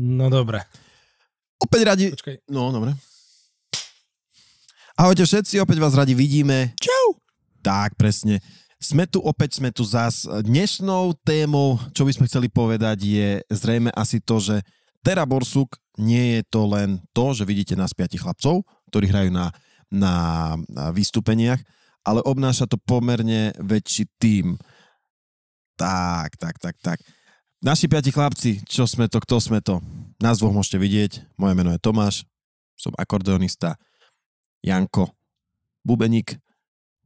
No dobre. Opäť radi... Počkej. No, dobre. Ahojte všetci, opäť vás radi vidíme. Čau. Tak, presne. Sme tu opäť, sme tu zás. Dnešnou témou, čo by sme chceli povedať, je zrejme asi to, že Tera Borsuk nie je to len to, že vidíte nás piatich chlapcov, ktorí hrajú na, na, na vystúpeniach, ale obnáša to pomerne väčší tým. Tak, tak, tak, tak. Naši piati chlapci, čo sme to, kto sme to. Nás dvoch môžete vidieť. Moje meno je Tomáš, som akordeonista. Janko, bubeník.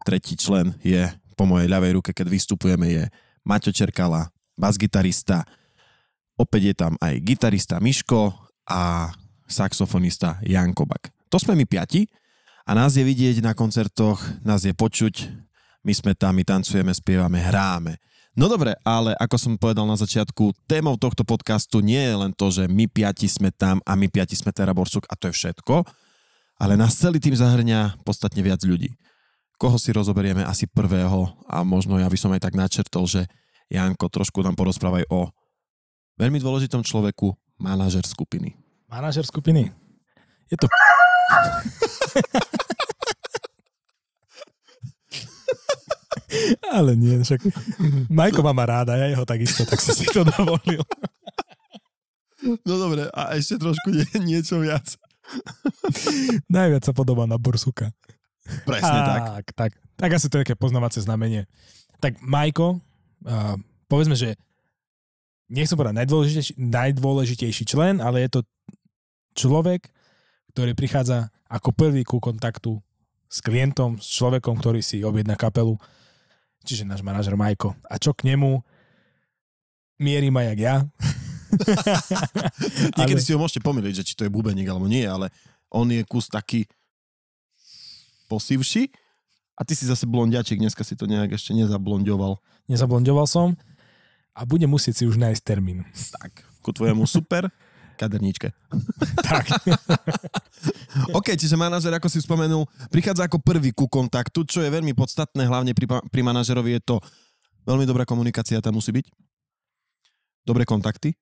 Tretí člen je po mojej ľavej ruke, keď vystupujeme, je Maťo Čerkala, basgitarista. Opäť je tam aj gitarista Miško a saxofonista Jan Kobak. To sme my piati a nás je vidieť na koncertoch, nás je počuť, my sme tam, my tancujeme, spievame, hráme. No dobre, ale ako som povedal na začiatku, témou tohto podcastu nie je len to, že my piati sme tam a my piati sme Tera Borsuk a to je všetko, ale nás celý tým zahrňa podstatne viac ľudí. Koho si rozoberieme asi prvého a možno ja by som aj tak načrtol, že Janko, trošku nám porozprávaj o veľmi dôležitom človeku, manažer skupiny. Manažer skupiny? Je to... Ale nie, však Majko má ma ráda, ja jeho takisto, tak som si to dovolil. No dobre, a ešte trošku nie, niečo viac. Najviac sa podobá na Borsuka. Presne a, tak. tak. tak. Tak asi to je také poznávacie znamenie. Tak Majko, uh, povedzme, že som povedať najdôležitejší, najdôležitejší člen, ale je to človek, ktorý prichádza ako prvý ku kontaktu s klientom, s človekom, ktorý si objedná kapelu čiže náš manažer Majko. A čo k nemu? Mierí ma jak ja. Niekedy ale... si ho môžete pomýliť, že či to je bubeník alebo nie, ale on je kus taký posivší a ty si zase blondiačik, dneska si to nejak ešte nezablondioval. Nezablondioval som a budem musieť si už nájsť termín. Tak, ku tvojemu super Kaderníčke. tak. OK, čiže manažer, ako si spomenul, prichádza ako prvý ku kontaktu, čo je veľmi podstatné, hlavne pri, pri manažerovi je to veľmi dobrá komunikácia tam musí byť, dobré kontakty,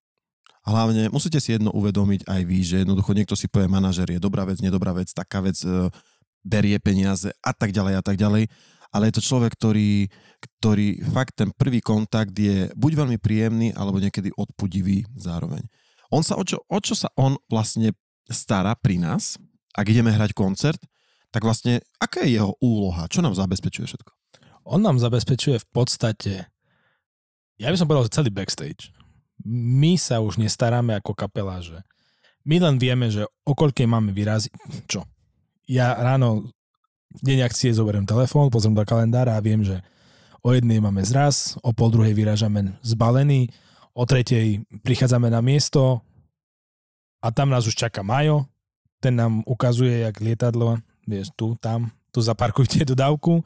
a hlavne musíte si jedno uvedomiť aj vy, že jednoducho niekto si povie, manažer je dobrá vec, nedobrá vec, taká vec, e, berie peniaze a tak ďalej a tak ďalej. Ale je to človek, ktorý, ktorý fakt ten prvý kontakt je buď veľmi príjemný, alebo niekedy odpudivý zároveň. On sa, o, čo, o čo sa on vlastne stará pri nás, ak ideme hrať koncert, tak vlastne aká je jeho úloha? Čo nám zabezpečuje všetko? On nám zabezpečuje v podstate, ja by som povedal, že celý backstage. My sa už nestaráme ako kapela, že my len vieme, že o koľkej máme vyraziť. Čo? Ja ráno v deň akcie zoberiem telefón, pozriem do kalendára a viem, že o jednej máme zraz, o pol druhej vyrážame zbalený, O tretej prichádzame na miesto a tam nás už čaká Majo. Ten nám ukazuje, jak lietadlo, vieš, tu, tam, tu zaparkujte dodávku.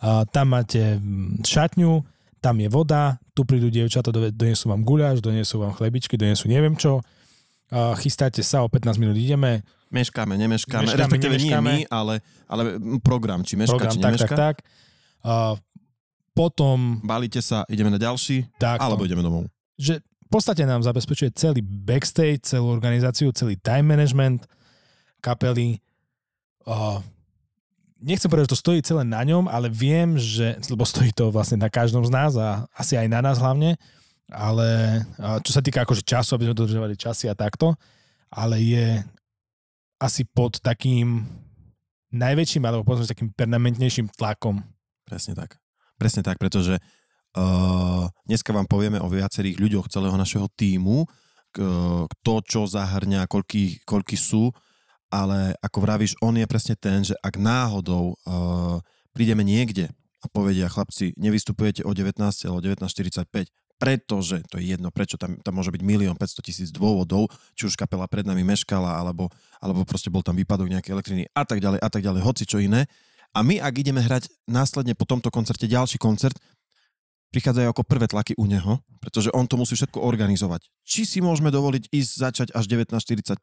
A tam máte mm, šatňu, tam je voda, tu prídu dievčatá, donesú vám guľaš, donesú vám chlebičky, donesú neviem čo. A chystáte sa, o 15 minút ideme. Meškáme, nemeškáme, meškáme, respektíve nemeškáme. nie my, ale, ale mm, program, či meška, program, či Tak, tak, tak. potom... Balíte sa, ideme na ďalší, tak, alebo ideme domov že v podstate nám zabezpečuje celý backstage, celú organizáciu, celý time management kapely. Uh, nechcem povedať, že to stojí celé na ňom, ale viem, že, lebo stojí to vlastne na každom z nás a asi aj na nás hlavne, ale čo sa týka akože času, aby sme dodržovali časy a takto, ale je asi pod takým najväčším, alebo povedzme takým permanentnejším tlakom. Presne tak. Presne tak, pretože Eh, dneska vám povieme o viacerých ľuďoch celého našeho týmu, eh, to, čo zahrňa, koľký, koľký sú, ale ako vravíš, on je presne ten, že ak náhodou eh, prídeme niekde a povedia chlapci, nevystupujete o 19 alebo 19.45, pretože, to je jedno, prečo tam, tam môže byť milión 500 tisíc dôvodov, či už kapela pred nami meškala, alebo, alebo proste bol tam výpadok nejakej elektriny a tak ďalej, a tak ďalej, hoci čo iné. A my, ak ideme hrať následne po tomto koncerte ďalší koncert, prichádzajú ako prvé tlaky u neho, pretože on to musí všetko organizovať. Či si môžeme dovoliť ísť začať až 19.45,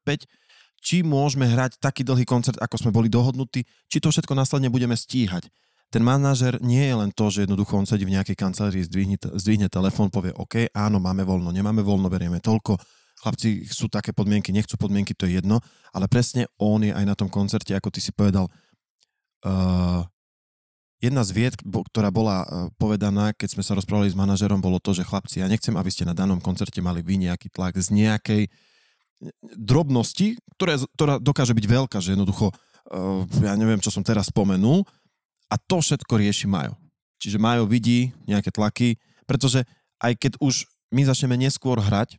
či môžeme hrať taký dlhý koncert, ako sme boli dohodnutí, či to všetko následne budeme stíhať. Ten manažer nie je len to, že jednoducho on sedí v nejakej kancelárii, zdvihne, zdvihne telefón, povie OK, áno, máme voľno, nemáme voľno, berieme toľko, chlapci sú také podmienky, nechcú podmienky, to je jedno, ale presne on je aj na tom koncerte, ako ty si povedal, uh, Jedna z vied, ktorá bola e, povedaná, keď sme sa rozprávali s manažerom, bolo to, že chlapci, ja nechcem, aby ste na danom koncerte mali vy nejaký tlak z nejakej e, drobnosti, ktoré, ktorá dokáže byť veľká, že jednoducho, e, ja neviem, čo som teraz spomenul, a to všetko rieši Majo. Čiže Majo vidí nejaké tlaky, pretože aj keď už my začneme neskôr hrať,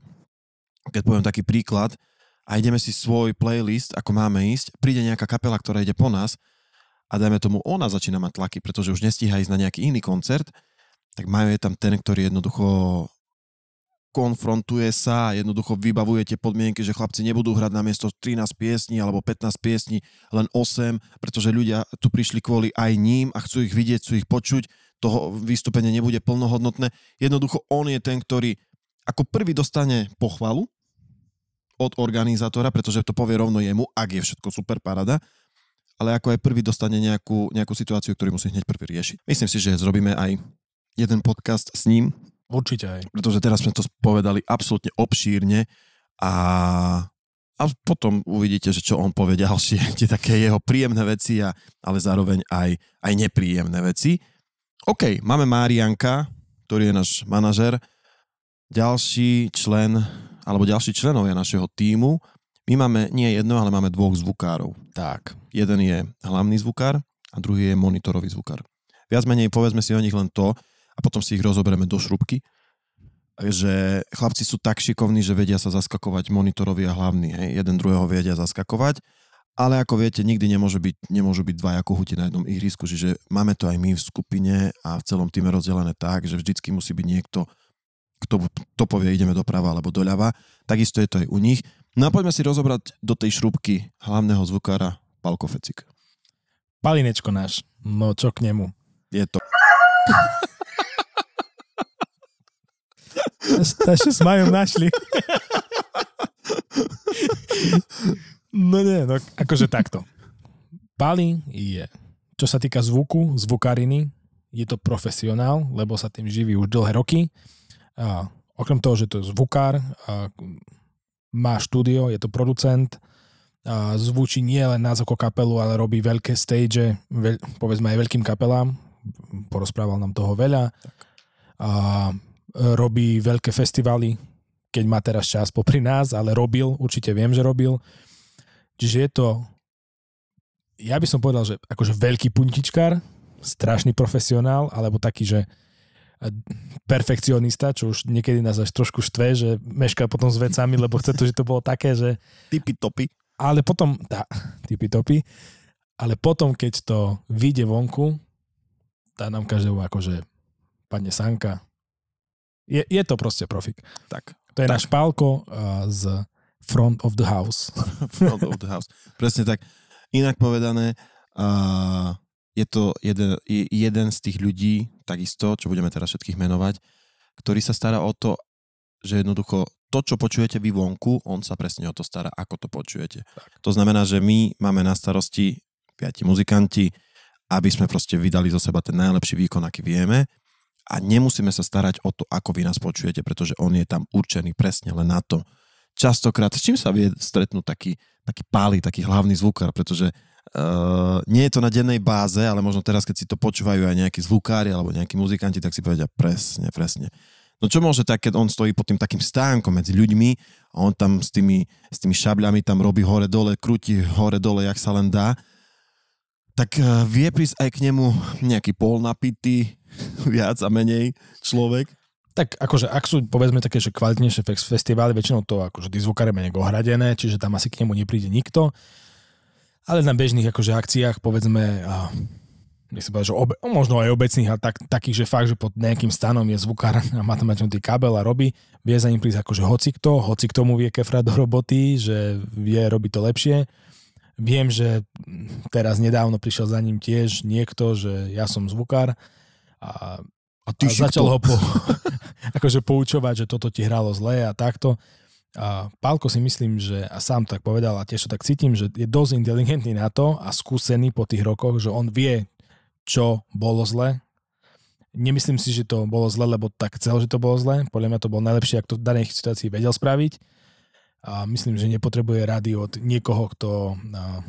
keď poviem taký príklad, a ideme si svoj playlist, ako máme ísť, príde nejaká kapela, ktorá ide po nás a dajme tomu ona začína mať tlaky, pretože už nestíha ísť na nejaký iný koncert, tak majú je tam ten, ktorý jednoducho konfrontuje sa, jednoducho vybavuje tie podmienky, že chlapci nebudú hrať na miesto 13 piesní alebo 15 piesní, len 8, pretože ľudia tu prišli kvôli aj ním a chcú ich vidieť, chcú ich počuť, toho vystúpenie nebude plnohodnotné. Jednoducho on je ten, ktorý ako prvý dostane pochvalu od organizátora, pretože to povie rovno jemu, ak je všetko super parada, ale ako aj prvý dostane nejakú, nejakú situáciu, ktorú musí hneď prvý riešiť. Myslím si, že zrobíme aj jeden podcast s ním. Určite aj. Pretože teraz sme to povedali absolútne obšírne a, a potom uvidíte, že čo on povie ďalšie, tie také jeho príjemné veci, a, ale zároveň aj, aj nepríjemné veci. OK, máme Márianka, ktorý je náš manažer, ďalší člen, alebo ďalší členovia našeho týmu, my máme nie jedno, ale máme dvoch zvukárov. Tak. Jeden je hlavný zvukár a druhý je monitorový zvukár. Viac menej povedzme si o nich len to a potom si ich rozoberieme do šrubky, že chlapci sú tak šikovní, že vedia sa zaskakovať monitorovi a hlavný. Hej. Jeden druhého vedia zaskakovať, ale ako viete, nikdy nemôže byť, nemôžu byť dva kohuti na jednom ihrisku, čiže máme to aj my v skupine a v celom týme rozdelené tak, že vždycky musí byť niekto, kto to povie, ideme doprava alebo doľava. Takisto je to aj u nich. No a poďme si rozobrať do tej šrubky hlavného zvukára Palko Fecik. Palinečko náš, no čo k nemu. Je to. Taše s Majom našli. no nie, no akože takto. Pali je, čo sa týka zvuku, zvukariny, je to profesionál, lebo sa tým živí už dlhé roky. A okrem toho, že to je zvukár, a má štúdio, je to producent, a zvučí nie len nás ako kapelu, ale robí veľké stage, veľ, povedzme aj veľkým kapelám, porozprával nám toho veľa. A robí veľké festivaly, keď má teraz čas popri nás, ale robil, určite viem, že robil. Čiže je to, ja by som povedal, že akože veľký puntičkár, strašný profesionál, alebo taký, že perfekcionista, čo už niekedy nás až trošku štve, že meška potom s vecami, lebo chce to, že to bolo také, že... Typy topy. Ale potom, tá, typy topy, ale potom, keď to vyjde vonku, tá nám každému akože padne sanka. Je, je to proste profik. Tak. To je tak. náš pálko uh, z front of the house. front of the house. Presne tak. Inak povedané, uh, je to jeden, jeden z tých ľudí, takisto, čo budeme teraz všetkých menovať, ktorý sa stará o to, že jednoducho to, čo počujete vy vonku, on sa presne o to stará, ako to počujete. Tak. To znamená, že my máme na starosti piati muzikanti, aby sme proste vydali zo seba ten najlepší výkon, aký vieme a nemusíme sa starať o to, ako vy nás počujete, pretože on je tam určený presne len na to. Častokrát, s čím sa vie stretnúť taký, taký pálý, taký hlavný zvukár, pretože Uh, nie je to na dennej báze, ale možno teraz, keď si to počúvajú aj nejakí zvukári alebo nejakí muzikanti, tak si povedia presne, presne. No čo môže tak, keď on stojí pod tým takým stánkom medzi ľuďmi a on tam s tými, s tými šabľami tam robí hore-dole, krúti hore-dole, jak sa len dá, tak eh, vie prísť aj k nemu nejaký polnapitý, viac a menej človek. Tak akože, ak sú povedzme také, že kvalitnejšie festivály, väčšinou to akože tí zvukári ohradené, čiže tam asi k nemu nepríde nikto ale na bežných akože akciách, povedzme, a, nech sa povedať, že obe, možno aj obecných, ale tak, takých, že fakt, že pod nejakým stanom je zvukár a má tam tý kabel a robí, vie za ním prísť akože hoci kto, hoci k tomu vie kefra do roboty, že vie robiť to lepšie. Viem, že teraz nedávno prišiel za ním tiež niekto, že ja som zvukár a, a, ty a začal kto? ho po, akože poučovať, že toto ti hralo zle a takto. A Pálko si myslím, že a sám tak povedal a tiež to tak cítim, že je dosť inteligentný na to a skúsený po tých rokoch, že on vie, čo bolo zle. Nemyslím si, že to bolo zle, lebo tak chcel, že to bolo zle. Podľa mňa to bolo najlepšie, ak to v danej situácii vedel spraviť. A myslím, že nepotrebuje rady od niekoho, kto a,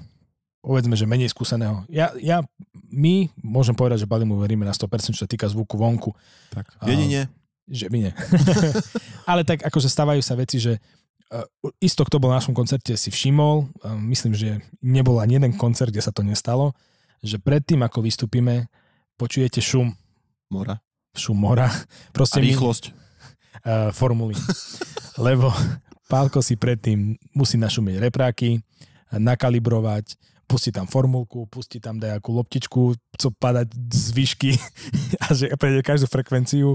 povedzme, že menej skúseného. Ja, ja, my môžem povedať, že Balimu veríme na 100%, čo sa týka zvuku vonku. Tak. Jedine, že by nie. Ale tak akože stávajú sa veci, že uh, isto, kto bol na našom koncerte, si všimol. Uh, myslím, že nebol ani jeden koncert, kde sa to nestalo. Že predtým, ako vystúpime, počujete šum. Mora. Šum mora. Proste A rýchlosť. uh, formuly. Lebo Pálko si predtým musí našumieť repráky, nakalibrovať, pustí tam formulku, pustí tam dajakú loptičku, co padať z výšky a že prejde každú frekvenciu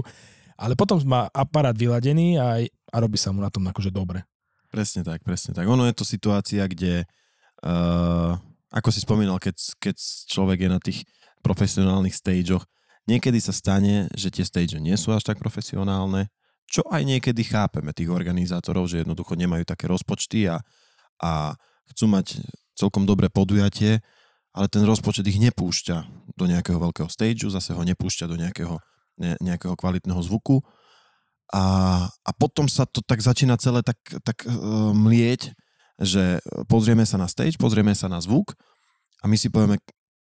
ale potom má aparát vyladený a, a robí sa mu na tom akože dobre. Presne tak, presne tak. Ono je to situácia, kde, uh, ako si spomínal, keď, keď človek je na tých profesionálnych stageoch, niekedy sa stane, že tie stage nie sú až tak profesionálne, čo aj niekedy chápeme tých organizátorov, že jednoducho nemajú také rozpočty a, a chcú mať celkom dobré podujatie, ale ten rozpočet ich nepúšťa do nejakého veľkého stageu, zase ho nepúšťa do nejakého ne, nejakého kvalitného zvuku. A, a potom sa to tak začína celé tak, tak uh, mlieť, že pozrieme sa na stage, pozrieme sa na zvuk a my si povieme,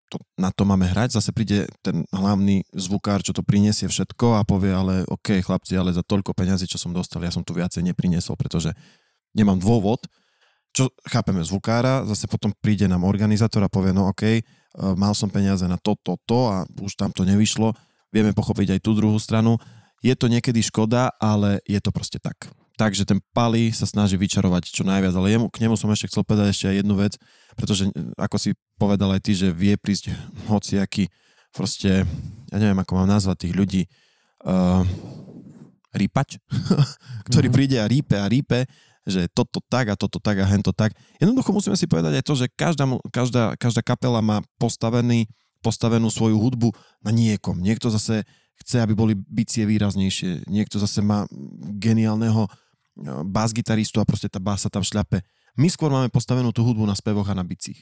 to, na to máme hrať, zase príde ten hlavný zvukár, čo to prinesie všetko a povie, ale OK, chlapci, ale za toľko peňazí, čo som dostal, ja som tu viacej neprinesol, pretože nemám dôvod, čo chápeme zvukára, zase potom príde nám organizátor a povie, no OK, e, mal som peniaze na to, to, to a už tam to nevyšlo, vieme pochopiť aj tú druhú stranu. Je to niekedy škoda, ale je to proste tak. Takže ten Pali sa snaží vyčarovať čo najviac, ale jemu, k nemu som ešte chcel povedať ešte aj jednu vec, pretože e, ako si povedal aj ty, že vie prísť hociaký proste, ja neviem ako mám nazvať tých ľudí, uh, rýpač, ktorý mm-hmm. príde a rípe a rípe, že toto tak a toto tak a hento tak. Jednoducho musíme si povedať aj to, že každá, každá, každá kapela má postavený postavenú svoju hudbu na niekom. Niekto zase chce, aby boli bicie výraznejšie. Niekto zase má geniálneho e, bas-gitaristu a proste tá basa tam šľape. My skôr máme postavenú tú hudbu na spevoch a na bicích.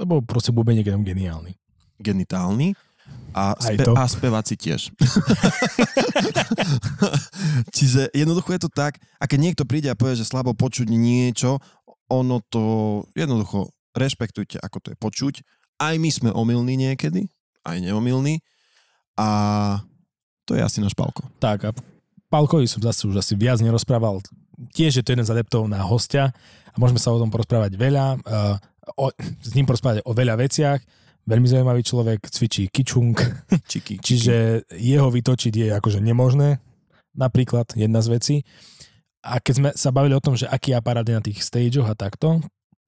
Lebo proste bubeník je tam geniálny. Genitálny. A, spe- a speváci tiež. Čiže jednoducho je to tak, a keď niekto príde a povie, že slabo počuť niečo, ono to jednoducho rešpektujte, ako to je počuť aj my sme omylní niekedy, aj neomylní. A to je asi náš Palko. Tak a Palkovi som zase už asi viac nerozprával. Tiež je to jeden z adeptov na hostia a môžeme sa o tom porozprávať veľa. Uh, o, s ním porozprávať o veľa veciach. Veľmi zaujímavý človek, cvičí kičung. Čiky, čiže Čiže jeho vytočiť je akože nemožné. Napríklad jedna z vecí. A keď sme sa bavili o tom, že aký aparát je na tých stageoch a takto,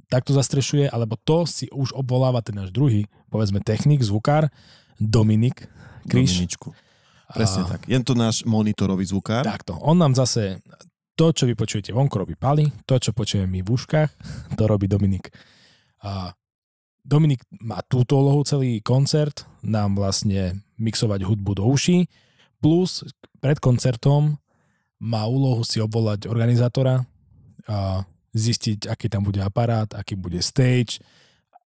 takto zastrešuje, alebo to si už obvoláva ten náš druhý, povedzme technik, zvukár, Dominik Kríž. Dominičku. Presne a... tak. Je to náš monitorový zvukár. Takto. On nám zase to, čo vy počujete vonku, robí Pali, to, čo počujeme my v uškách, to robí Dominik. A Dominik má túto úlohu celý koncert, nám vlastne mixovať hudbu do uší, plus pred koncertom má úlohu si obvolať organizátora, a zistiť, aký tam bude aparát, aký bude stage,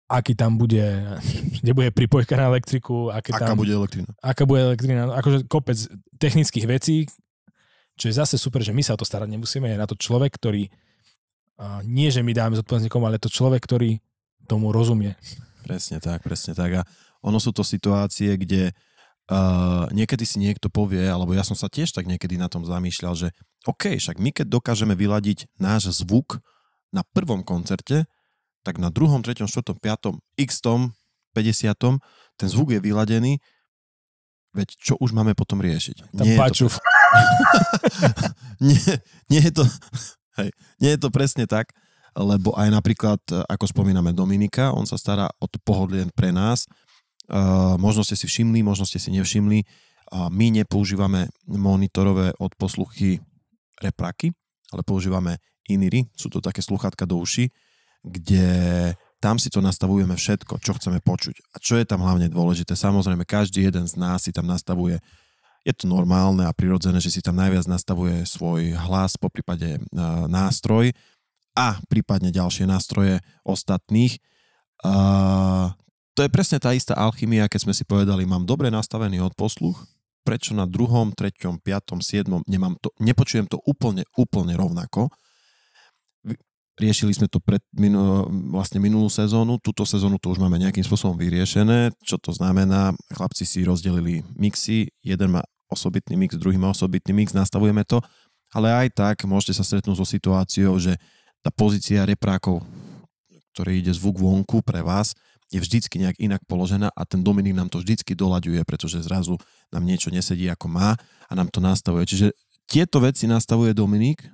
aký tam bude, kde bude pripojka na elektriku, aké aká bude elektrina. Aká bude elektrina. Akože kopec technických vecí, čo je zase super, že my sa o to starať nemusíme. Je na to človek, ktorý nie, že my dáme zodpovednosť nikomu, ale to človek, ktorý tomu rozumie. Presne tak, presne tak. A ono sú to situácie, kde uh, niekedy si niekto povie, alebo ja som sa tiež tak niekedy na tom zamýšľal, že OK, však my keď dokážeme vyladiť náš zvuk na prvom koncerte, tak na druhom, treťom, štvrtom, piatom, x 50 ten zvuk je vyladený, veď čo už máme potom riešiť? Tam nie Je to... nie, nie, je to... Hej, nie je to presne tak, lebo aj napríklad, ako spomíname Dominika, on sa stará o to pohodlien pre nás. E, možno ste si všimli, možno ste si nevšimli. E, my nepoužívame monitorové odposluchy repraky, ale používame iniry, sú to také sluchátka do uši, kde tam si to nastavujeme všetko, čo chceme počuť. A čo je tam hlavne dôležité? Samozrejme, každý jeden z nás si tam nastavuje je to normálne a prirodzené, že si tam najviac nastavuje svoj hlas, po prípade e, nástroj a prípadne ďalšie nástroje ostatných. Uh, to je presne tá istá alchymia, keď sme si povedali, mám dobre nastavený odposluch, prečo na druhom, treťom, piatom, siedmom nemám to, nepočujem to úplne, úplne rovnako, Riešili sme to pred minul, vlastne minulú sezónu, túto sezónu to už máme nejakým spôsobom vyriešené, čo to znamená, chlapci si rozdelili mixy, jeden má osobitný mix, druhý má osobitný mix, nastavujeme to, ale aj tak môžete sa stretnúť so situáciou, že tá pozícia reprákov, ktorý ide zvuk vonku pre vás, je vždycky nejak inak položená a ten Dominik nám to vždycky dolaďuje, pretože zrazu nám niečo nesedí ako má a nám to nastavuje. Čiže tieto veci nastavuje Dominik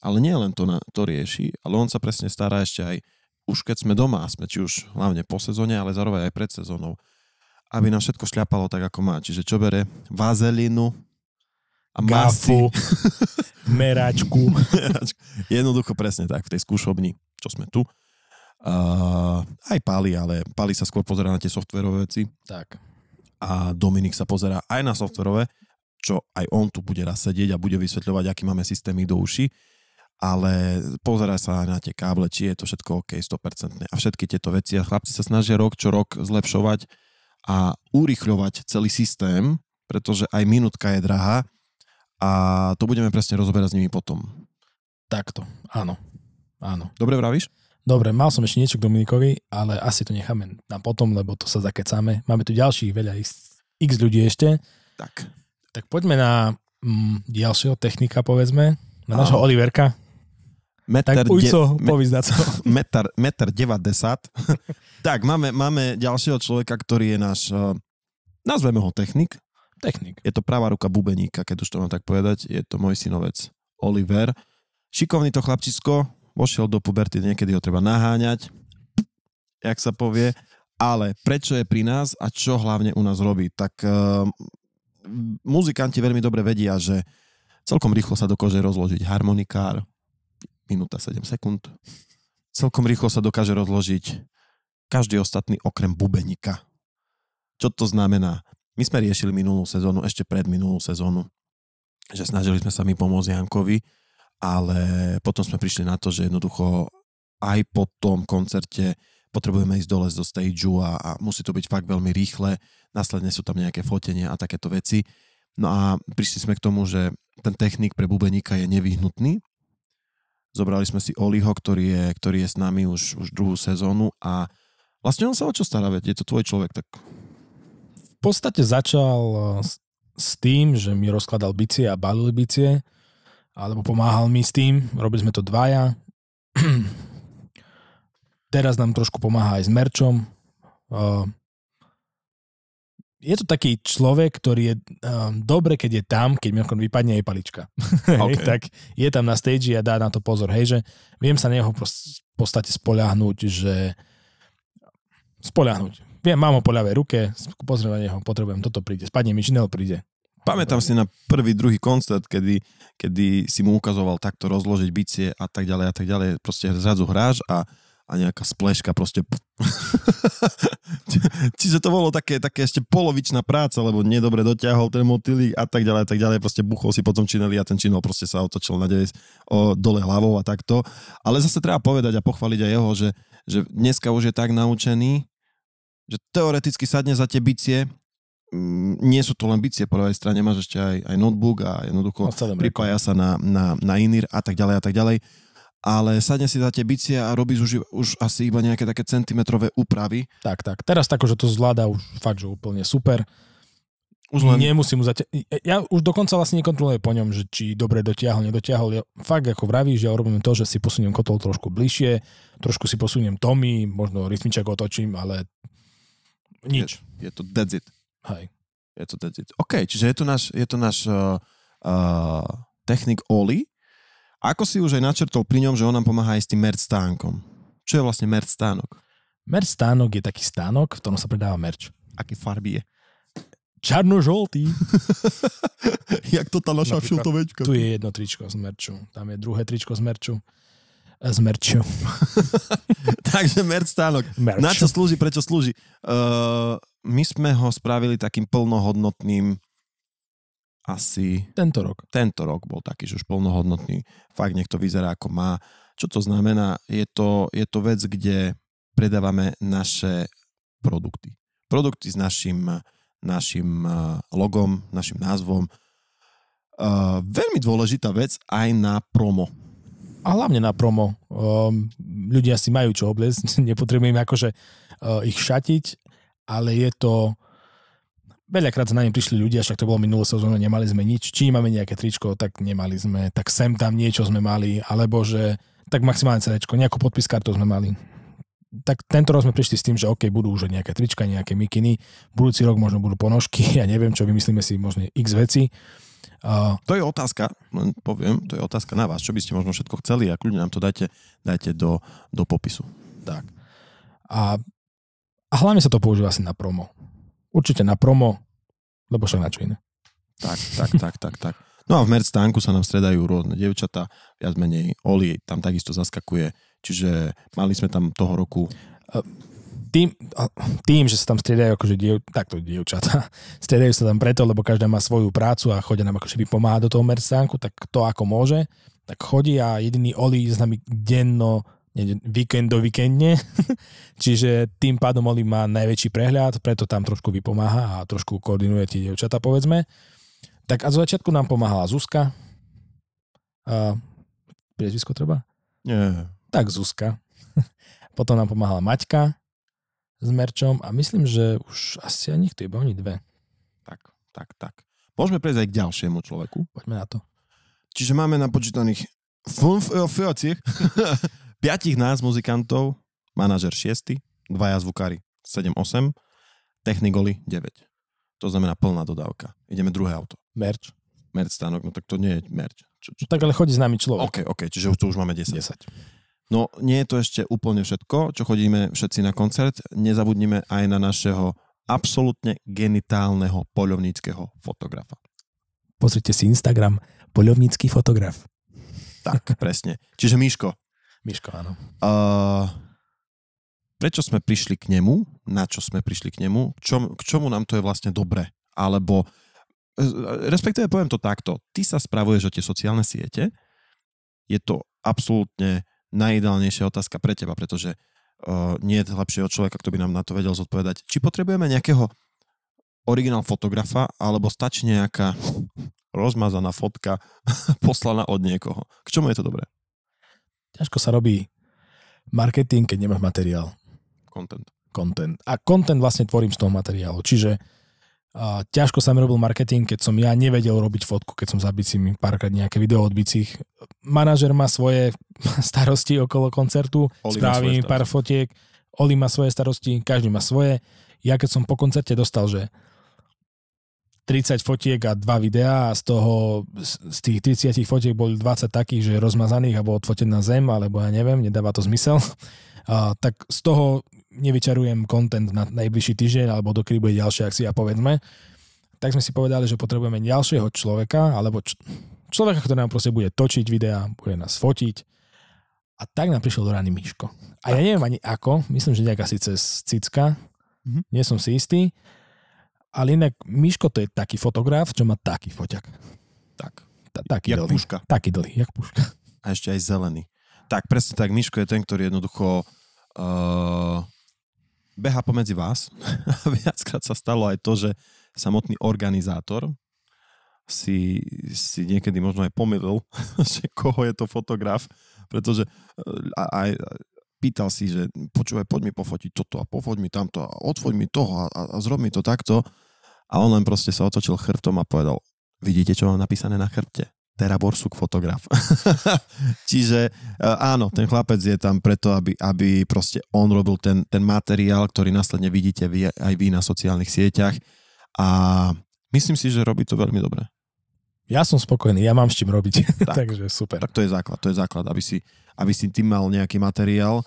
ale nie len to, na, to rieši, ale on sa presne stará ešte aj už keď sme doma, sme či už hlavne po sezóne, ale zároveň aj pred sezónou, aby nám všetko šľapalo tak, ako má. Čiže čo bere? Vazelinu, a gafu, meračku. meračku. Jednoducho presne tak, v tej skúšobni, čo sme tu. Uh, aj Pali, ale Pali sa skôr pozera na tie softverové veci. Tak. A Dominik sa pozera aj na softverové, čo aj on tu bude raz sedieť a bude vysvetľovať, aký máme systémy do uši ale pozera sa na tie káble, či je to všetko OK, 100%. A všetky tieto veci. A chlapci sa snažia rok čo rok zlepšovať a urychľovať celý systém, pretože aj minútka je drahá a to budeme presne rozoberať s nimi potom. Takto, áno. Áno. Dobre vravíš? Dobre, mal som ešte niečo k Dominikovi, ale asi to necháme na potom, lebo to sa zakecáme. Máme tu ďalších veľa x, x ľudí ešte. Tak. Tak poďme na mm, ďalšieho technika, povedzme. Na nášho Oliverka. Meter tak ujco, de- me- meter, meter 90. tak, máme, máme ďalšieho človeka, ktorý je náš, uh, nazveme ho technik. Technik. Je to pravá ruka bubeníka, keď už to mám tak povedať. Je to môj synovec Oliver. Šikovný to chlapčisko, vošiel do puberty, niekedy ho treba naháňať, jak sa povie. Ale prečo je pri nás a čo hlavne u nás robí? Tak uh, muzikanti veľmi dobre vedia, že celkom rýchlo sa dokáže rozložiť harmonikár, minúta 7 sekúnd. Celkom rýchlo sa dokáže rozložiť každý ostatný okrem bubenika. Čo to znamená? My sme riešili minulú sezónu, ešte pred minulú sezónu, že snažili sme sa mi pomôcť Jankovi, ale potom sme prišli na to, že jednoducho aj po tom koncerte potrebujeme ísť dole zo stageu a, a musí to byť fakt veľmi rýchle, následne sú tam nejaké fotenia a takéto veci. No a prišli sme k tomu, že ten technik pre bubeníka je nevyhnutný Zobrali sme si Oliho, ktorý je, ktorý je s nami už, už druhú sezónu a vlastne on sa o čo stará, veď je to tvoj človek, tak... V podstate začal eh, s, s tým, že mi rozkladal bicie a balil bicie, alebo pomáhal mi s tým, robili sme to dvaja. Teraz nám trošku pomáha aj s merčom, eh, je to taký človek, ktorý je um, dobre, keď je tam, keď mi vypadne jej palička. Okay. tak je tam na stage a dá na to pozor. Hej, že viem sa neho v podstate spoľahnúť, že spoľahnúť. Viem, mám ho po ľavej ruke, pozrieme na neho, potrebujem, toto príde, spadne mi činel, príde. Pamätám si na prvý, druhý koncert, kedy, kedy si mu ukazoval takto rozložiť bicie a tak ďalej a tak ďalej. Proste zrazu hráš a a nejaká spleška proste. Čiže to bolo také, také ešte polovičná práca, lebo nedobre dotiahol ten motýlik a tak ďalej a tak ďalej. Proste buchol si potom čineli a ten činel proste sa otočil na 90 o, dole hlavou a takto. Ale zase treba povedať a pochváliť aj jeho, že, že dneska už je tak naučený, že teoreticky sadne za tie bicie, mm, nie sú to len bicie po ľavej strane, máš ešte aj, aj notebook a jednoducho pripája sa na, na, na inír a tak ďalej a tak ďalej ale sadne si za tie bicie a robí už, už asi iba nejaké také centimetrové úpravy. Tak, tak. Teraz tako, že to zvláda už fakt, že úplne super. Už len... Nemusím mu zatiaľ... Ja už dokonca vlastne nekontrolujem po ňom, že či dobre dotiahol, nedotiahol. Ja fakt, ako vravíš, ja robím to, že si posuniem kotol trošku bližšie, trošku si posuniem Tommy, možno rytmičak otočím, ale nič. Je, je to dead it. Hej. Je to dead it. OK, čiže je to náš, je to náš uh, uh, technik Oli, ako si už aj načrtol pri ňom, že on nám pomáha aj s tým merch stánkom. Čo je vlastne merch stánok? Merch stánok je taký stánok, v ktorom sa predáva merch. Aké farby je? Čarno-žoltý. Jak to tá naša všutovečka. Tu je jedno tričko z merču. Tam je druhé tričko z merču. E, z merču. Takže merch stánok. Merč. Na čo slúži, prečo slúži? Uh, my sme ho spravili takým plnohodnotným asi... Tento rok. Tento rok bol taký, že už plnohodnotný. Fakt niekto vyzerá ako má. Čo to znamená? Je to, je to vec, kde predávame naše produkty. Produkty s našim, našim eh, logom, našim názvom. Uh, veľmi dôležitá vec aj na promo. A hlavne na promo. Um, ľudia si majú čo obliecť, nepotrebujeme akože uh, ich šatiť, ale je to Veľakrát na nami prišli ľudia, však to bolo minulé sezóne, nemali sme nič. Či máme nejaké tričko, tak nemali sme, tak sem tam niečo sme mali, alebo že tak maximálne CD, nejakú podpis kartu sme mali. Tak tento rok sme prišli s tým, že OK, budú už nejaké trička, nejaké mikiny, budúci rok možno budú ponožky, ja neviem čo, vymyslíme si možno x veci. Uh, to je otázka, len poviem, to je otázka na vás, čo by ste možno všetko chceli a kľudne nám to dajte, dajte do, do popisu. Tak. A, a hlavne sa to používa asi na promo Určite na promo, lebo však na čo iné. Tak, tak, tak, tak, tak. No a v Merc tanku sa nám stredajú rôzne devčatá, viac menej Oli tam takisto zaskakuje, čiže mali sme tam toho roku... Tým, tým že sa tam striedajú akože diev, takto dievčatá, striedajú sa tam preto, lebo každá má svoju prácu a chodia nám akože pomáha do toho Merc tanku, tak to ako môže, tak chodí a jediný Oli je s nami denno víkend do víkendne, čiže tým pádom Oli má najväčší prehľad, preto tam trošku vypomáha a trošku koordinuje tie dievčata, povedzme. Tak a z začiatku nám pomáhala Zuzka. A, priezvisko treba? Nie. Tak Zuzka. Potom nám pomáhala Maťka s Merčom a myslím, že už asi ani nikto, iba oni dve. Tak, tak, tak. Môžeme prejsť aj k ďalšiemu človeku. Poďme na to. Čiže máme na počítaných äh, eh, Piatich nás muzikantov, manažer 6, dvaja zvukári 7-8, technikoli 9. To znamená plná dodávka. Ideme druhé auto. Merč. Merč stánok, no tak to nie je merč. Čo, čo, no tak ale chodí s nami človek. OK, OK, čiže už to už máme 10. 10. No nie je to ešte úplne všetko, čo chodíme všetci na koncert. Nezabudnime aj na našeho absolútne genitálneho poľovníckého fotografa. Pozrite si Instagram, poľovnícky fotograf. Tak, presne. Čiže Miško, Miško, áno. Uh, prečo sme prišli k nemu? Na čo sme prišli k nemu? K, čom, k čomu nám to je vlastne dobre? Alebo, e, respektíve poviem to takto, ty sa spravuješ o tie sociálne siete, je to absolútne najideálnejšia otázka pre teba, pretože uh, nie je lepšieho človeka, kto by nám na to vedel zodpovedať. Či potrebujeme nejakého originál fotografa, alebo stačí nejaká rozmazaná fotka poslaná od niekoho. K čomu je to dobré? ťažko sa robí marketing, keď nemáš materiál. Content. Content. A content vlastne tvorím z toho materiálu. Čiže a ťažko sa mi robil marketing, keď som ja nevedel robiť fotku, keď som za bicím párkrát nejaké video od bicích. Manažer má svoje starosti okolo koncertu, Oli pár fotiek, Oli má svoje starosti, každý má svoje. Ja keď som po koncerte dostal, že 30 fotiek a 2 videá a z toho, z tých 30 fotiek boli 20 takých, že rozmazaných alebo odfotená zem, alebo ja neviem, nedáva to zmysel. A, tak z toho nevyčarujem kontent na najbližší týždeň alebo dokedy bude ďalšia akcia, povedzme. Tak sme si povedali, že potrebujeme ďalšieho človeka, alebo č- človeka, ktorý nám proste bude točiť videá, bude nás fotiť. A tak nám prišiel do rany Miško. A ja neviem ani ako, myslím, že nejak asi cez Cicka, mm-hmm. nie som si istý ale inak Miško to je taký fotograf, čo má taký foťak. Tak. Ta, taký jak dlhý. puška. Taký dlhý, jak puška. A ešte aj zelený. Tak, presne tak, Miško je ten, ktorý jednoducho uh, beha pomedzi vás. Viackrát sa stalo aj to, že samotný organizátor si, si niekedy možno aj pomýlil, že koho je to fotograf, pretože eh, aj pýtal si, že počúvaj, poď mi pofotiť toto a pofoť mi tamto a odfoď mi toho a, a, a zrob mi to takto. A on len proste sa otočil chrbtom a povedal, vidíte, čo mám napísané na chrbte? Borsuk fotograf. Čiže e, áno, ten chlapec je tam preto, aby, aby proste on robil ten, ten materiál, ktorý následne vidíte vy, aj vy na sociálnych sieťach a myslím si, že robí to veľmi dobre. Ja som spokojný, ja mám s čím robiť, tak, takže super. Tak to je základ, to je základ, aby si, aby si tým mal nejaký materiál.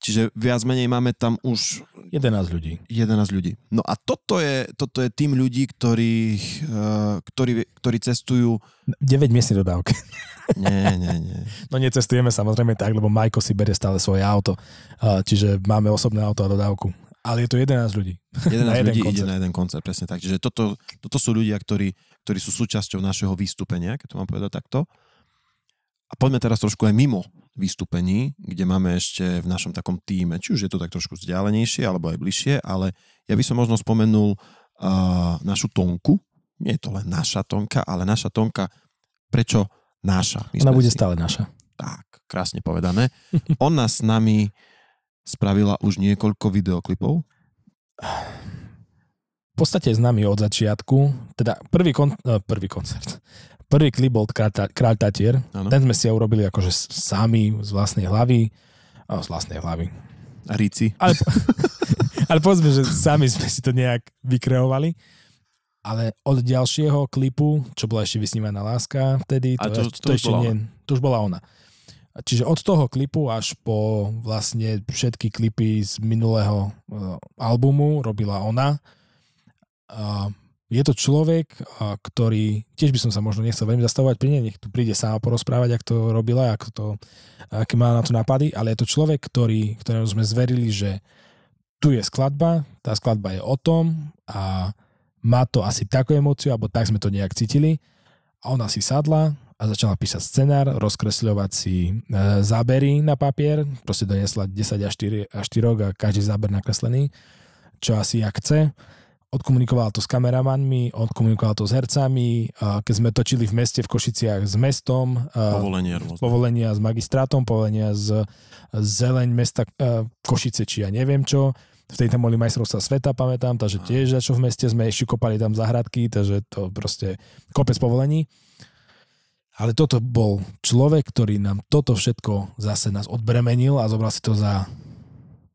Čiže viac menej máme tam už... 11 ľudí. 11 ľudí. No a toto je, toto je tým ľudí, ktorých, eh, ktorí, ktorí cestujú... 9 miestne dodávky. Nie, nie, nie. No necestujeme samozrejme tak, lebo Majko si berie stále svoje auto. Eh, čiže máme osobné auto a dodávku. Ale je to 11 ľudí. 11 ľudí koncert. ide na jeden koncert, presne tak. Čiže toto, toto sú ľudia, ktorí, ktorí sú súčasťou našeho vystúpenia, keď to mám povedať takto. A poďme teraz trošku aj mimo vystúpení, kde máme ešte v našom takom týme, či už je to tak trošku vzdialenejšie, alebo aj bližšie, ale ja by som možno spomenul uh, našu Tonku. Nie je to len naša Tonka, ale naša Tonka, prečo naša? Ona bude si... stále naša. Tak, krásne povedané. Ona s nami Spravila už niekoľko videoklipov? V podstate je známy od začiatku. Teda prvý, kon- eh, prvý koncert. Prvý klip bol Kráľ Tatier. Ano. Ten sme si urobili akože sami z vlastnej hlavy. z vlastnej hlavy. A ríci. Ale, ale povedzme, že sami sme si to nejak vykreovali. Ale od ďalšieho klipu, čo bola ešte vysnívaná láska vtedy, to, to, to, to, to ešte bola nie, to už bola ona. Čiže od toho klipu až po vlastne všetky klipy z minulého uh, albumu robila ona. Uh, je to človek, uh, ktorý, tiež by som sa možno nechcel veľmi zastavovať pri nej, nech tu príde sama porozprávať, ak to robila, ak to, aké má na to nápady, ale je to človek, ktorý, ktorému sme zverili, že tu je skladba, tá skladba je o tom a má to asi takú emóciu, alebo tak sme to nejak cítili. A ona si sadla a začala písať scenár, rozkresľovať si e, zábery na papier, proste donesla 10 až 4, až 4 a každý záber nakreslený, čo asi ja chce. Odkomunikovala to s kameramanmi, odkomunikovala to s hercami, a keď sme točili v meste v Košiciach s mestom, povolenia, rôzne. povolenia s magistrátom, povolenia z zeleň mesta e, Košice, či ja neviem čo, V tej tam boli majstrovstva sveta, pamätám, takže tiež čo v meste sme ešte kopali tam zahradky, takže to proste kopec povolení. Ale toto bol človek, ktorý nám toto všetko zase nás odbremenil a zobral si to za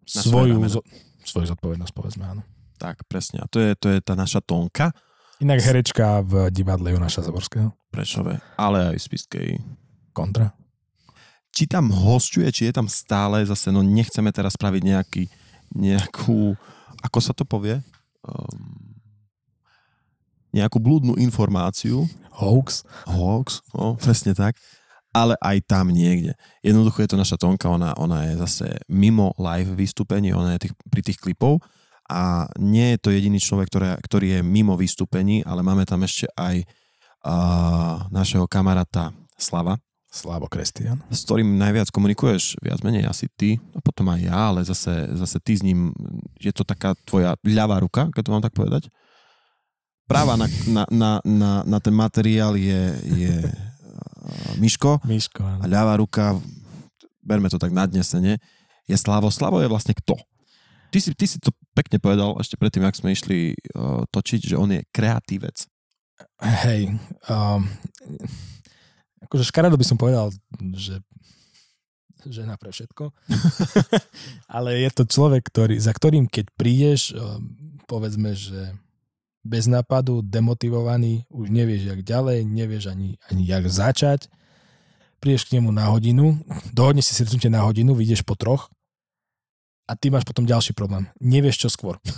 svoju, zo, svoju zodpovednosť, povedzme, áno. Tak, presne. A to je, to je tá naša tonka. Inak herečka v divadle Jonáša Zaborského. Prešové, ale aj v Spiskej. Kontra. Či tam hostuje, či je tam stále, zase, no nechceme teraz spraviť nejaký, nejakú, ako sa to povie? Um, nejakú blúdnu informáciu. Hoax. Hoax, no, presne tak. Ale aj tam niekde. Jednoducho je to naša tonka, ona, ona je zase mimo live vystúpenie, ona je tých, pri tých klipov a nie je to jediný človek, ktorý, ktorý je mimo vystúpení, ale máme tam ešte aj uh, našeho kamaráta Slava. Slavo Kristian. S ktorým najviac komunikuješ, viac menej asi ty, a potom aj ja, ale zase, zase ty s ním, je to taká tvoja ľavá ruka, keď to mám tak povedať? práva na, na, na, na, na ten materiál je, je uh, Miško. Miško áno. A ľavá ruka, berme to tak na nadnesene, je Slavo. Slavo je vlastne kto? Ty si, ty si to pekne povedal ešte predtým, ak sme išli uh, točiť, že on je kreatívec. Hej, um, akože škaredo by som povedal, že žena pre všetko. Ale je to človek, ktorý, za ktorým keď prídeš, eh, povedzme, že bez nápadu, demotivovaný, už nevieš, jak ďalej, nevieš ani, ani jak začať. Prídeš k nemu na hodinu, dohodne si stretnutie na hodinu, vyjdeš po troch a ty máš potom ďalší problém. Nevieš, čo skôr.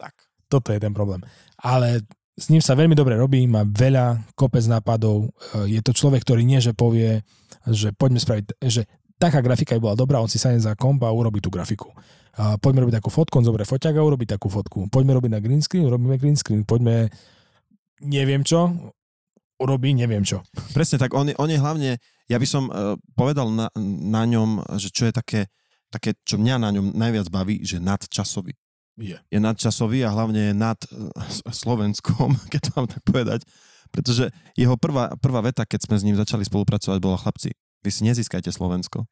tak. Toto je ten problém. Ale s ním sa veľmi dobre robí, má veľa, kopec nápadov. E, je to človek, ktorý nie, že povie, že poďme spraviť, že taká grafika by bola dobrá, on si sadne za komp a urobí tú grafiku. A poďme robiť takú fotku, on zoberie foťák a urobí takú fotku. Poďme robiť na green screen, robíme green screen, poďme neviem čo, urobí neviem čo. Presne tak, on, on je hlavne, ja by som uh, povedal na, na ňom, že čo je také, také, čo mňa na ňom najviac baví, že nadčasový. Je. Yeah. Je nadčasový a hlavne je nad uh, Slovenskom, keď mám tak povedať, pretože jeho prvá, prvá veta, keď sme s ním začali spolupracovať, bola chlapci, vy si nezískajte Slovensko,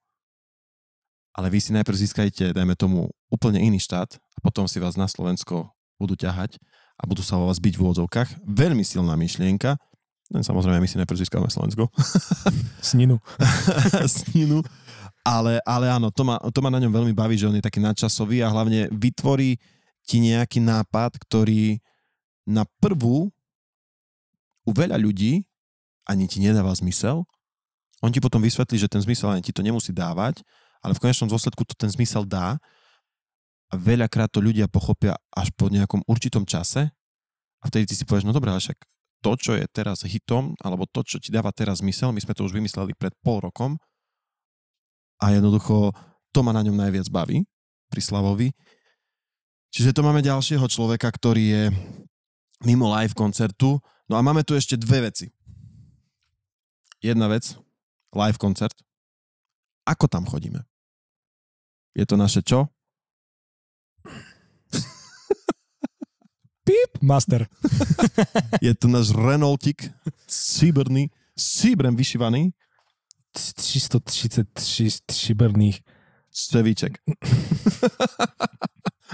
ale vy si najprv získajte, dajme tomu, úplne iný štát a potom si vás na Slovensko budú ťahať a budú sa o vás byť v úvodzovkách. Veľmi silná myšlienka. Len no, samozrejme, my si najprv získame Slovensko. Sninu. Sninu. Ale, ale áno, to ma, to ma na ňom veľmi baví, že on je taký nadčasový a hlavne vytvorí ti nejaký nápad, ktorý na prvú u veľa ľudí ani ti nedáva zmysel, on ti potom vysvetlí, že ten zmysel ani ti to nemusí dávať, ale v konečnom dôsledku to ten zmysel dá a veľakrát to ľudia pochopia až po nejakom určitom čase a vtedy ty si povieš, no dobré, ale však to, čo je teraz hitom, alebo to, čo ti dáva teraz zmysel, my sme to už vymysleli pred pol rokom a jednoducho to ma na ňom najviac baví pri Slavovi. Čiže to máme ďalšieho človeka, ktorý je mimo live koncertu. No a máme tu ešte dve veci. Jedna vec, live koncert. Ako tam chodíme? Je to naše čo? Pip, master. je to náš Renaultik, síbrný, síbrem vyšívaný. 333 síbrných Števíček.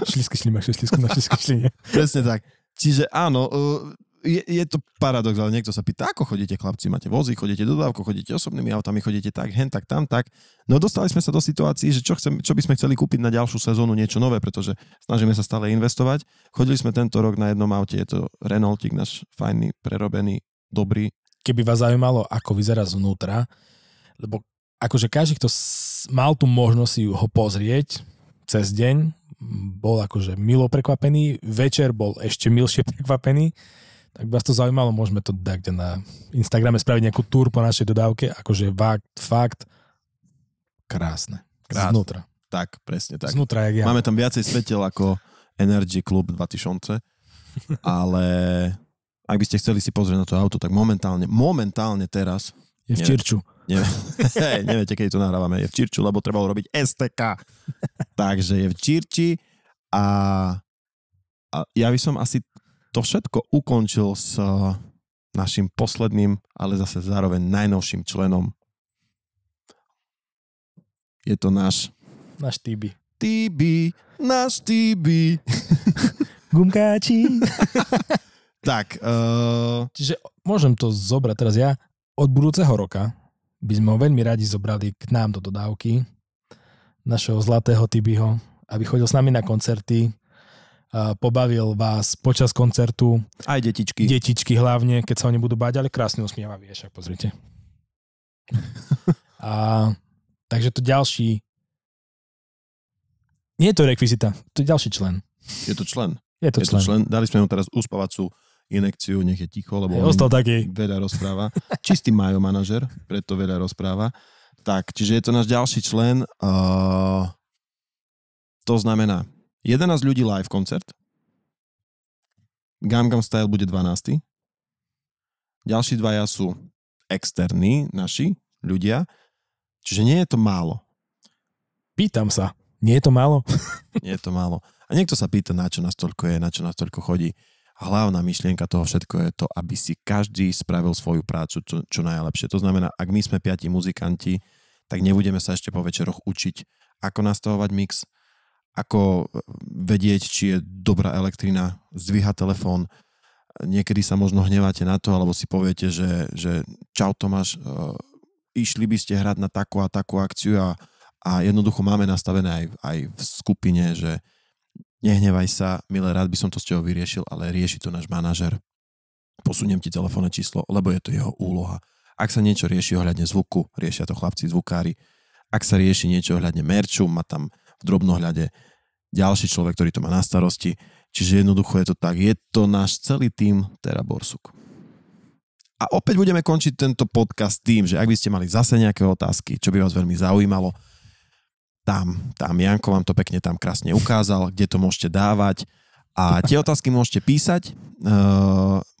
šlisky šlimak, šlisku na šlisky šline. Presne tak. Čiže áno, eh, je, je to paradox, ale niekto sa pýta, ako chodíte chlapci, máte vozy, chodíte dodávku, chodíte osobnými autami, chodíte tak, hen, tak, tam, tak. No dostali sme sa do situácií, že čo, chcem, čo by sme chceli kúpiť na ďalšiu sezónu niečo nové, pretože snažíme sa stále investovať. Chodili sme tento rok na jednom aute, je to Renaultik, náš fajný, prerobený, dobrý. Keby vás zaujímalo, ako vyzerá zvnútra, lebo akože každý, kto mal tú možnosť ho pozrieť cez deň, bol akože milo prekvapený, večer bol ešte milšie prekvapený tak by vás to zaujímalo, môžeme to dať kde na Instagrame spraviť nejakú túr po našej dodávke, akože fakt, fakt krásne. krásne. Znútra. Tak, presne tak. Znútra, jak ja. Máme tam viacej svetel ako Energy Club 2000, ale ak by ste chceli si pozrieť na to auto, tak momentálne, momentálne teraz... Je v neviem, Čirču. Neviem, hej, neviete, keď to nahrávame. Je v Čirču, lebo treba urobiť STK. Takže je v Čirči a, a ja by som asi to všetko ukončil s eh, našim posledným, ale zase zároveň najnovším členom. Je to náš... Náš Tibi. Tibi, náš Tibi. Gumkáči. tak. Uh... Čiže môžem to zobrať teraz ja. Od budúceho roka by sme ho veľmi radi zobrali k nám do dodávky našeho zlatého Tibiho, aby chodil s nami na koncerty, pobavil vás počas koncertu. Aj detičky. Detičky hlavne, keď sa oni budú báť, ale krásne usmieva, vieš, ak pozrite. a, takže to ďalší... Nie je to rekvizita, to je ďalší člen. Je to člen. Je to, je člen. to člen. Dali sme mu teraz uspavacú inekciu, nech je ticho, lebo je, ostal taký. veľa rozpráva. Čistý majo manažer, preto veľa rozpráva. Tak, čiže je to náš ďalší člen. Uh, to znamená, 11 ľudí live koncert. Gangnam Style bude 12. Ďalší dvaja sú externí, naši ľudia. Čiže nie je to málo. Pýtam sa, nie je to málo? nie je to málo. A niekto sa pýta, na čo nás toľko je, na čo nás toľko chodí. hlavná myšlienka toho všetko je to, aby si každý spravil svoju prácu čo, čo najlepšie. To znamená, ak my sme piati muzikanti, tak nebudeme sa ešte po večeroch učiť, ako nastavovať mix, ako e, vedieť, či je dobrá elektrina, zdvíha telefón, niekedy sa možno hneváte na to, alebo si poviete, že, že čau Tomáš, uh, išli by ste hrať na takú a takú akciu a, a jednoducho máme nastavené aj, aj v skupine, že nehnevaj sa, milé, rád by som to s tebou vyriešil, ale rieši to náš manažer. Posuniem ti telefónne číslo, lebo je to jeho úloha. Ak sa niečo rieši ohľadne zvuku, riešia to chlapci zvukári. Ak sa rieši niečo ohľadne merču, má tam v drobnohľade ďalší človek, ktorý to má na starosti. Čiže jednoducho je to tak. Je to náš celý tým Tera Borsuk. A opäť budeme končiť tento podcast tým, že ak by ste mali zase nejaké otázky, čo by vás veľmi zaujímalo, tam, tam Janko vám to pekne tam krásne ukázal, kde to môžete dávať. A tie otázky môžete písať, e,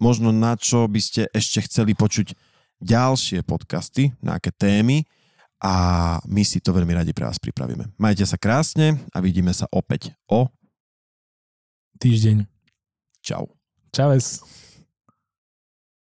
možno na čo by ste ešte chceli počuť ďalšie podcasty, na aké témy, a my si to veľmi radi pre vás pripravíme. Majte sa krásne a vidíme sa opäť o týždeň. Čau. Čaves.